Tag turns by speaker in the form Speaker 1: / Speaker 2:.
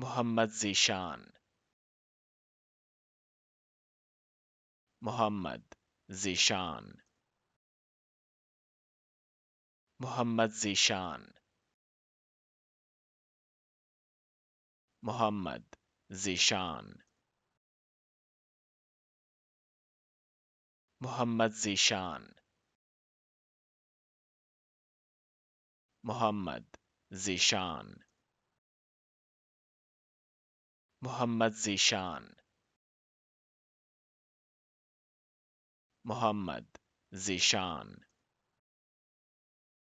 Speaker 1: Muhammad Zishan Muhammad Zishan Muhammad Zishan Muhammad Zishan Muhammad Zishan Muhammad Zishan Muhammad Zishan Muhammad Zishan